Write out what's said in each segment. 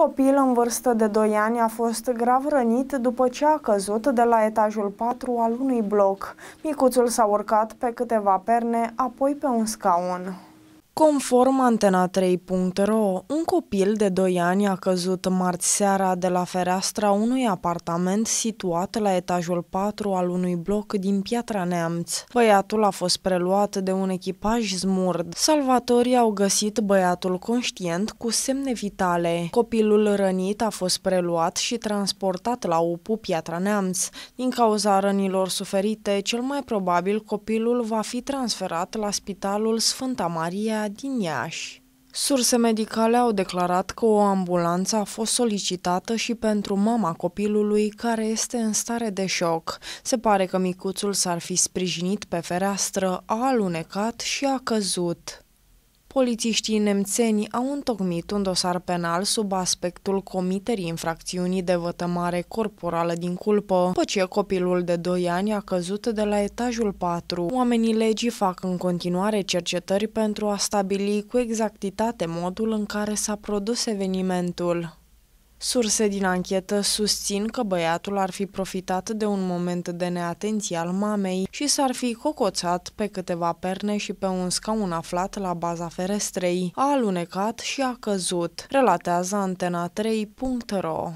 copil în vârstă de 2 ani a fost grav rănit după ce a căzut de la etajul 4 al unui bloc. Micuțul s-a urcat pe câteva perne, apoi pe un scaun. Conform Antena3.ro, un copil de 2 ani a căzut marți seara de la fereastra unui apartament situat la etajul 4 al unui bloc din Piatra Neamț. Băiatul a fost preluat de un echipaj zmurd. Salvatorii au găsit băiatul conștient cu semne vitale. Copilul rănit a fost preluat și transportat la UPU Piatra Neamț. Din cauza rănilor suferite, cel mai probabil copilul va fi transferat la Spitalul Sfânta Maria Andreea din Iași. Surse medicale au declarat că o ambulanță a fost solicitată și pentru mama copilului care este în stare de șoc. Se pare că micuțul s-ar fi sprijinit pe fereastră, a alunecat și a căzut. Polițiștii nemțeni au întocmit un dosar penal sub aspectul comiterii infracțiunii de vătămare corporală din culpă. După ce copilul de 2 ani a căzut de la etajul 4, oamenii legii fac în continuare cercetări pentru a stabili cu exactitate modul în care s-a produs evenimentul. Surse din anchetă susțin că băiatul ar fi profitat de un moment de neatenție al mamei și s-ar fi cocoțat pe câteva perne și pe un scaun aflat la baza ferestrei, a alunecat și a căzut, relatează antena3.ro.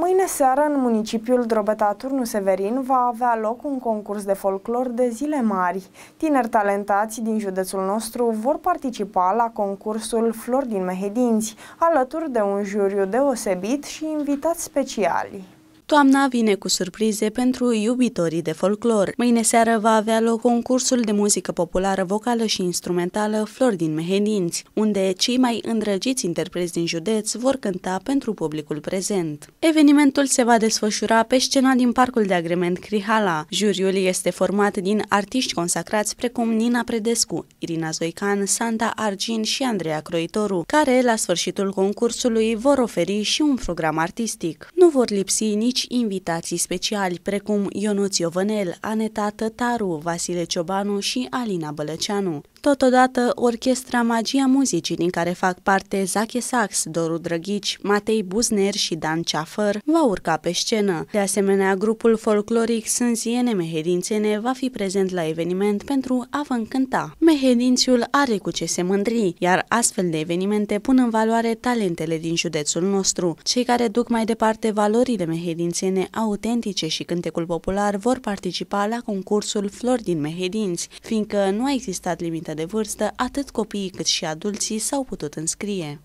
Mâine seară, în municipiul Drobeta Turnu Severin, va avea loc un concurs de folclor de zile mari. Tineri talentați din județul nostru vor participa la concursul Flori din Mehedinți, alături de un juriu deosebit și invitați speciali. Toamna vine cu surprize pentru iubitorii de folclor. Mâine seară va avea loc concursul de muzică populară vocală și instrumentală Flori din Mehedinți, unde cei mai îndrăgiți interpreți din județ vor cânta pentru publicul prezent. Evenimentul se va desfășura pe scena din Parcul de Agrement Crihala. Juriul este format din artiști consacrați precum Nina Predescu, Irina Zoican, Santa Argin și Andreea Croitoru, care la sfârșitul concursului vor oferi și un program artistic. Nu vor lipsi nici mici invitații speciali, precum Ionuț Iovănel, Aneta Tătaru, Vasile Ciobanu și Alina Bălăceanu. Totodată, orchestra Magia Muzicii, din care fac parte Zache Sax, Doru Drăghici, Matei Buzner și Dan Ceafăr, va urca pe scenă. De asemenea, grupul folcloric Sânziene Mehedințene va fi prezent la eveniment pentru a vă încânta. Mehedințiul are cu ce se mândri, iar astfel de evenimente pun în valoare talentele din județul nostru. Cei care duc mai departe valorile mehedințene autentice și cântecul popular vor participa la concursul Flori din Mehedinți, fiindcă nu a existat limită de vârstă, atât copiii cât și adulții s-au putut înscrie.